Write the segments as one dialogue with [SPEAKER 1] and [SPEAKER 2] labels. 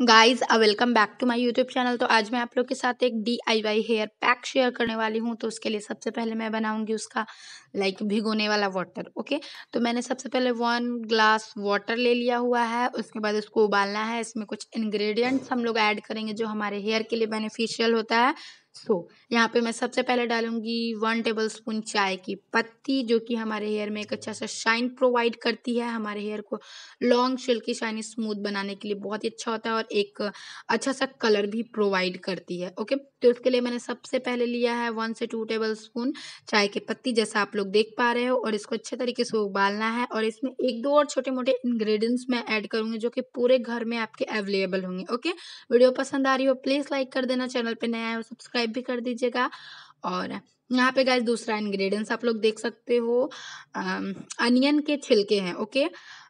[SPEAKER 1] Guys welcome back to my YouTube channel तो आज मैं आप लोग के साथ एक D I Y hair pack share करने वाली हूँ तो उसके लिए सबसे पहले मैं बनाऊंगी उसका लाइक भिगोने वाला वाटर ओके तो मैंने सबसे पहले वन ग्लास वाटर ले लिया हुआ है उसके बाद उसको उबालना है इसमें कुछ इन्ग्रीडियंट्स हम लोग ऐड करेंगे जो हमारे हेयर के लिए बेनिफिशियल होता है सो so, यहाँ पे मैं सबसे पहले डालूंगी वन टेबल स्पून चाय की पत्ती जो कि हमारे हेयर में एक अच्छा सा शाइन प्रोवाइड करती है हमारे हेयर को लॉन्ग सिल्की शाइनी स्मूथ बनाने के लिए बहुत ही अच्छा होता है और एक अच्छा सा कलर भी प्रोवाइड करती है ओके तो उसके लिए मैंने सबसे पहले लिया है वन से टू टेबल स्पून चाय की पत्ती जैसा आप लोग देख पा रहे हो और इसको अच्छे तरीके से उबालना है और इसमें एक दो और छोटे मोटे इन्ग्रीडियंट्स मैं ऐड करूँगी जो कि पूरे घर में आपके अवेलेबल होंगे ओके वीडियो पसंद आ रही हो प्लीज़ लाइक कर देना चैनल पर नया है सब्सक्राइब सब्सक्राइब भी कर दीजिएगा और यहाँ पे गैस दूसरा इन्ग्रीडियंट्स आप लोग देख सकते हो अनियन के छिलके हैं ओके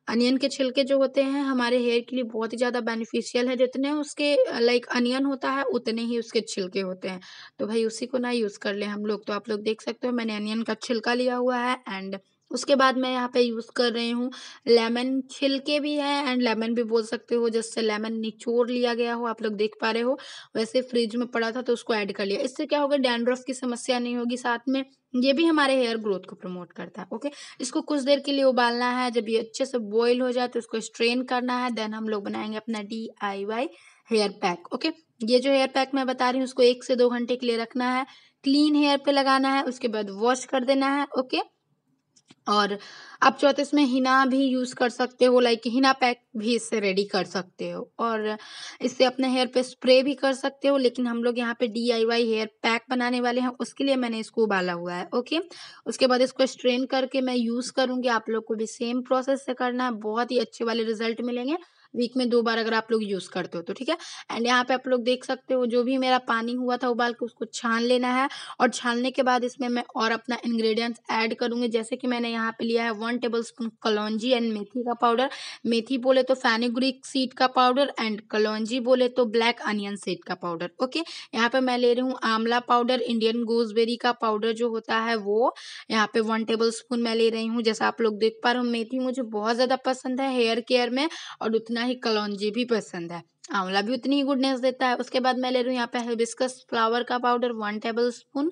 [SPEAKER 1] अनियन के छिलके जो होते हैं हमारे हेयर के लिए बहुत ही ज़्यादा बेनिफिशियल है जितने उसके लाइक अनियन होता है उतने ही उसके छिलके होते हैं तो भाई उसी को ना यूज़ कर ले हम लोग तो आप लोग देख सकते हो मैंने अनियन का छिलका लिया हुआ है एंड उसके बाद मैं यहाँ पे यूज़ कर रही हूँ लेमन छिलके भी है एंड लेमन भी बोल सकते हो जिससे लेमन निचोड़ लिया गया हो आप लोग देख पा रहे हो वैसे फ्रिज में पड़ा था तो उसको ऐड कर लिया इससे क्या होगा डैंड्रफ की समस्या नहीं होगी साथ में ये भी हमारे हेयर ग्रोथ को प्रमोट करता है ओके इसको कुछ देर के लिए उबालना है जब ये अच्छे से बॉइल हो जाए तो उसको स्ट्रेन करना है देन हम लोग बनाएंगे अपना D I Y hair pack okay ये जो हेयर पैक मैं बता रही हूँ उसको एक से दो घंटे के लिए रखना है क्लीन हेयर पे लगाना है उसके बाद वॉश कर देना है ओके और आप चाहते तो इसमें हिना भी यूज़ कर सकते हो लाइक हिना पैक भी इससे रेडी कर सकते हो और इससे अपने हेयर पे स्प्रे भी कर सकते हो लेकिन हम लोग यहाँ पे डी हेयर पैक बनाने वाले हैं उसके लिए मैंने इसको उबाला हुआ है ओके उसके बाद इसको स्ट्रेन करके मैं यूज़ करूँगी आप लोग को भी सेम प्रोसेस से करना है बहुत ही अच्छे वाले रिजल्ट मिलेंगे वीक में दो बार अगर आप लोग यूज़ करते हो तो ठीक है एंड यहाँ पे आप लोग देख सकते हो जो भी मेरा पानी हुआ था उबाल के उसको छान लेना है और छानने के बाद इसमें मैं और अपना इंग्रेडिएंट्स ऐड करूँगी जैसे कि मैंने यहाँ पे लिया है वन टेबल स्पून कलौजी एंड मेथी का पाउडर मेथी बोले तो फैनिग्रिक सीड का पाउडर एंड कलौजी बोले तो ब्लैक अनियन सीड का पाउडर ओके यहाँ पे मैं ले रही हूँ आंवला पाउडर इंडियन गोजबेरी का पाउडर जो होता है वो यहाँ पे वन टेबल स्पून मैं ले रही हूँ जैसा आप लोग देख पा रहे हो मेथी मुझे बहुत ज़्यादा पसंद है हेयर केयर में और उतना ही कलौजी भी पसंद है आंवला भी उतनी ही गुडनेस देता है उसके बाद मैं ले रही हूँ यहाँ पे हेबिस्कस फ्लावर का पाउडर वन टेबल स्पून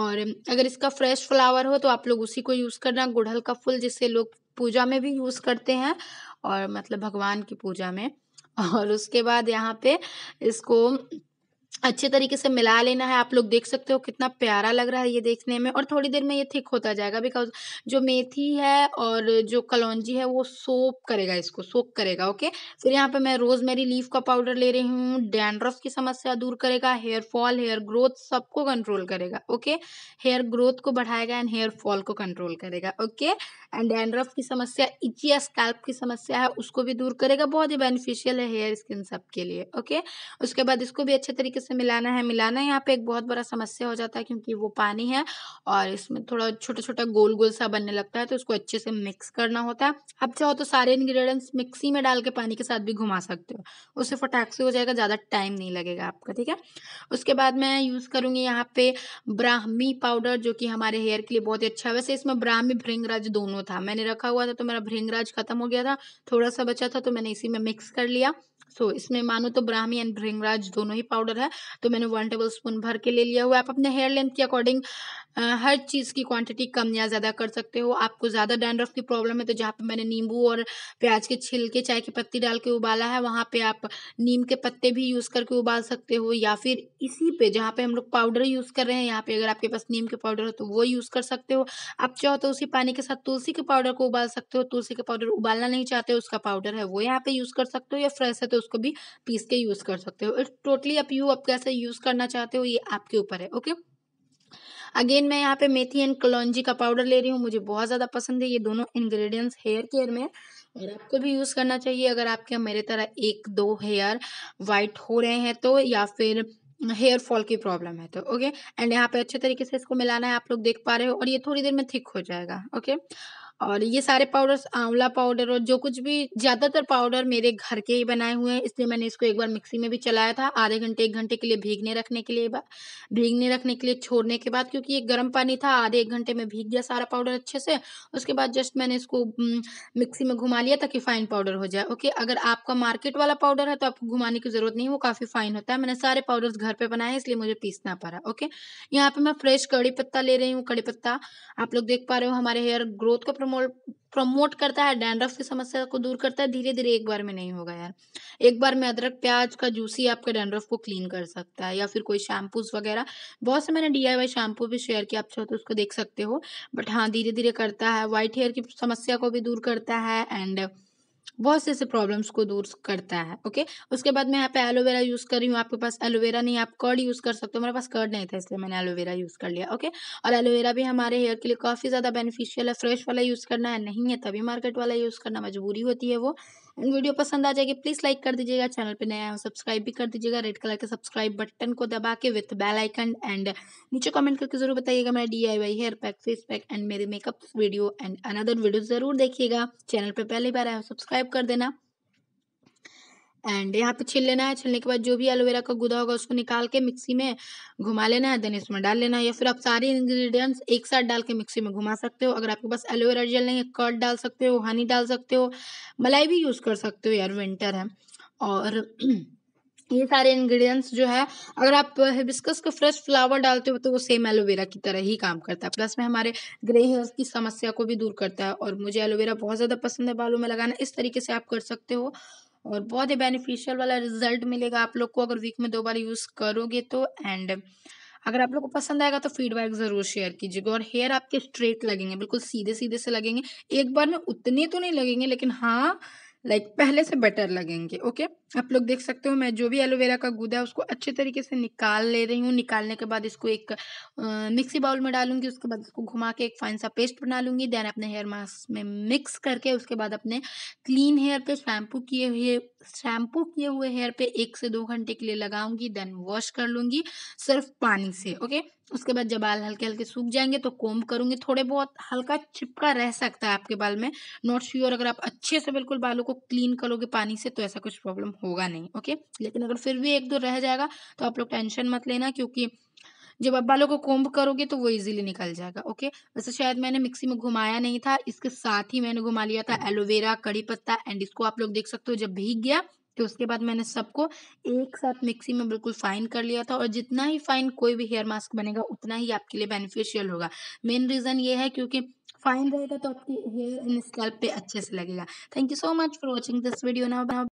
[SPEAKER 1] और अगर इसका फ्रेश फ्लावर हो तो आप लोग उसी को यूज़ करना गुड़हल का फूल जिसे लोग पूजा में भी यूज़ करते हैं और मतलब भगवान की पूजा में और उसके बाद यहाँ पे इसको अच्छे तरीके से मिला लेना है आप लोग देख सकते हो कितना प्यारा लग रहा है ये देखने में और थोड़ी देर में ये थिक होता जाएगा बिकॉज जो मेथी है और जो कलौजी है वो सोप करेगा इसको सोप करेगा ओके फिर यहाँ पे मैं रोज मेरी लीफ का पाउडर ले रही हूँ डैंड्रफ की समस्या दूर करेगा हेयर फॉल हेयर ग्रोथ सबको कंट्रोल करेगा ओके हेयर ग्रोथ को बढ़ाएगा एंड हेयर फॉल को कंट्रोल करेगा ओके एंड डैंड्रफ की समस्या इची स्कैल्प की समस्या है उसको भी दूर करेगा बहुत ही बेनिफिशियल है हेयर स्किन सबके लिए ओके उसके बाद इसको भी अच्छे तरीके से मिलाना है मिलाना यहाँ पे एक बहुत बड़ा समस्या हो जाता है क्योंकि वो पानी है और इसमें थोड़ा छोटा छोटा गोल गोल सा बनने लगता है तो उसको अच्छे से मिक्स करना होता है अब चाहो तो सारे इन्ग्रीडियंट्स मिक्सी में डाल के पानी के साथ भी घुमा सकते हो उससे फटाक से हो जाएगा ज़्यादा टाइम नहीं लगेगा आपका ठीक है उसके बाद मैं यूज़ करूँगी यहाँ पे ब्राह्मी पाउडर जो कि हमारे हेयर के लिए बहुत ही अच्छा है वैसे इसमें ब्राह्मी भृंगराज दोनों था मैंने रखा हुआ था तो मेरा भृंगराज खत्म हो गया था थोड़ा सा बचा था तो मैंने इसी में मिक्स कर लिया सो so, इसमें मानो तो ब्राह्मी एंड भृंगराज दोनों ही पाउडर है तो मैंने वन टेबल स्पून भर के ले लिया हुआ आप अपने हेयर लेंथ के अकॉर्डिंग हर चीज़ की क्वांटिटी कम या ज़्यादा कर सकते हो आपको ज़्यादा डैंड्रफ की प्रॉब्लम है तो जहाँ पे मैंने नींबू और प्याज के छिलके चाय की पत्ती डाल के उबाला है वहाँ पे आप नीम के पत्ते भी यूज़ करके उबाल सकते हो या फिर इसी पे जहाँ पे हम लोग पाउडर यूज़ कर रहे हैं यहाँ पे अगर आपके पास नीम के पाउडर हो तो वो यूज़ कर सकते हो आप चाहो तो उसी पानी के साथ तुलसी के पाउडर को उबाल सकते हो तुलसी के पाउडर उबालना नहीं चाहते हो उसका पाउडर है वो यहाँ पे यूज़ कर सकते हो या फ्रेश है तो उसको भी पीस के यूज़ कर सकते हो इट्स टोटली अप यू आप कैसे यूज़ करना चाहते हो ये आपके ऊपर है ओके अगेन मैं यहाँ पे मेथी एंड कलौजी का पाउडर ले रही हूँ मुझे बहुत ज़्यादा पसंद है ये दोनों इंग्रेडिएंट्स हेयर केयर में और आपको भी यूज़ करना चाहिए अगर आपके मेरे तरह एक दो हेयर वाइट हो रहे हैं तो या फिर हेयर फॉल की प्रॉब्लम है तो ओके एंड यहाँ पे अच्छे तरीके से इसको मिलाना है आप लोग देख पा रहे हो और ये थोड़ी देर में थिक हो जाएगा ओके और ये सारे पाउडर्स आंवला पाउडर और जो कुछ भी ज़्यादातर पाउडर मेरे घर के ही बनाए हुए हैं इसलिए मैंने इसको एक बार मिक्सी में भी चलाया था आधे घंटे एक घंटे के लिए भीगने रखने के लिए भीगने रखने के लिए छोड़ने के बाद क्योंकि ये गर्म पानी था आधे एक घंटे में भीग गया सारा पाउडर अच्छे से उसके बाद जस्ट मैंने इसको मिक्सी में घुमा लिया ताकि फाइन पाउडर हो जाए ओके अगर आपका मार्केट वाला पाउडर है तो आपको घुमाने की ज़रूरत नहीं वो काफ़ी फाइन होता है मैंने सारे पाउडर्स घर पर बनाए इसलिए मुझे पीसना पड़ा ओके यहाँ पे मैं फ्रेश कड़ी पत्ता ले रही हूँ कड़ी पत्ता आप लोग देख पा रहे हो हमारे हेयर ग्रोथ का प्रमोट प्रमोट करता है डैंड्रफ की समस्या को दूर करता है धीरे धीरे एक बार में नहीं होगा यार एक बार में अदरक प्याज का जूस ही आपके डैंड्रफ को क्लीन कर सकता है या फिर कोई शैम्पूज वगैरह बहुत से मैंने डी आई वाई शैम्पू भी शेयर किया आप चाहो तो उसको देख सकते हो बट हाँ धीरे धीरे करता है वाइट हेयर की समस्या को भी दूर करता है एंड बहुत से ऐसे प्रॉब्लम्स को दूर करता है ओके उसके बाद मैं यहाँ पे एलोवेरा यूज़ कर रही हूँ आपके पास एलोवेरा नहीं आप कर्ड यूज़ कर सकते हो मेरे पास कर्ड नहीं था इसलिए मैंने एलोवेरा यूज़ कर लिया ओके और एलोवेरा भी हमारे हेयर के लिए काफ़ी ज़्यादा बेनिफिशियल है फ्रेश वाला यूज़ करना है नहीं है तभी मार्केट वाला यूज़ करना मजबूरी होती है वो वीडियो पसंद आ जाएगी प्लीज़ लाइक कर दीजिएगा चैनल पे नया हो सब्सक्राइब भी कर दीजिएगा रेड कलर के सब्सक्राइब बटन को दबा के विथ बेल आइकन एंड नीचे कमेंट करके जरूर बताइएगा मेरा D I Y hair pack face pack and मेरे makeup video and another video ज़रूर देखिएगा चैनल पर पहली बार आया हो सब्सक्राइब कर देना एंड यहाँ पे छिल लेना है छिलने के बाद जो भी एलोवेरा का गुदा होगा उसको निकाल के मिक्सी में घुमा लेना है देन इसमें डाल लेना है या फिर आप सारे इंग्रेडिएंट्स एक साथ डाल के मिक्सी में घुमा सकते हो अगर आपके पास एलोवेरा जेल नहीं है कर्ड डाल सकते हो हनी डाल सकते हो मलाई भी यूज़ कर सकते हो यार विंटर है और ये सारे इंग्रेडिएंट्स जो है अगर आप हिबिस्कस का फ्रेश फ्लावर डालते हो तो वो सेम एलोवेरा की तरह ही काम करता है प्लस में हमारे ग्रे हेयर्स की समस्या को भी दूर करता है और मुझे एलोवेरा बहुत ज़्यादा पसंद है बालों में लगाना इस तरीके से आप कर सकते हो और बहुत ही बेनिफिशियल वाला रिजल्ट मिलेगा आप लोग को अगर वीक में दो बार यूज़ करोगे तो एंड अगर आप लोग को पसंद आएगा तो फीडबैक ज़रूर शेयर कीजिएगा और हेयर आपके स्ट्रेट लगेंगे बिल्कुल सीधे सीधे से लगेंगे एक बार में उतने तो नहीं लगेंगे लेकिन हाँ लाइक पहले से बेटर लगेंगे ओके आप लोग देख सकते हो मैं जो भी एलोवेरा का गूदा है उसको अच्छे तरीके से निकाल ले रही हूँ निकालने के बाद इसको एक मिक्सी बाउल में डालूंगी उसके बाद इसको घुमा के एक फाइन सा पेस्ट बना लूंगी देन अपने हेयर मास्क में मिक्स करके उसके बाद अपने क्लीन हेयर पे शैम्पू किए हुए शैम्पू किए हुए हेयर पे एक से दो घंटे के लिए लगाऊंगी देन वॉश कर लूंगी सिर्फ पानी से ओके उसके बाद जब बाल हल्के हल्के सूख जाएंगे तो कोम्ब करूंगी थोड़े बहुत हल्का चिपका रह सकता है आपके बाल में नॉट श्योर sure, अगर आप अच्छे से बिल्कुल बालों को क्लीन करोगे पानी से तो ऐसा कुछ प्रॉब्लम होगा नहीं ओके लेकिन अगर फिर भी एक दो रह जाएगा तो आप लोग टेंशन मत लेना क्योंकि जब आप बालों को कोम्ब करोगे तो वो इजीली निकल जाएगा ओके वैसे शायद मैंने मिक्सी में घुमाया नहीं था इसके साथ ही मैंने घुमा लिया था एलोवेरा हम्म। कड़ी पत्ता एंड इसको आप लोग देख सकते हो जब भीग गया तो उसके बाद मैंने सबको एक साथ मिक्सी में बिल्कुल फाइन कर लिया था और जितना ही फाइन कोई भी हेयर मास्क बनेगा उतना ही आपके लिए बेनिफिशियल होगा मेन रीज़न ये है क्योंकि फाइन रहेगा तो आपकी हेयर एंड स्कैल्प पे अच्छे से लगेगा thank you so much for watching this video now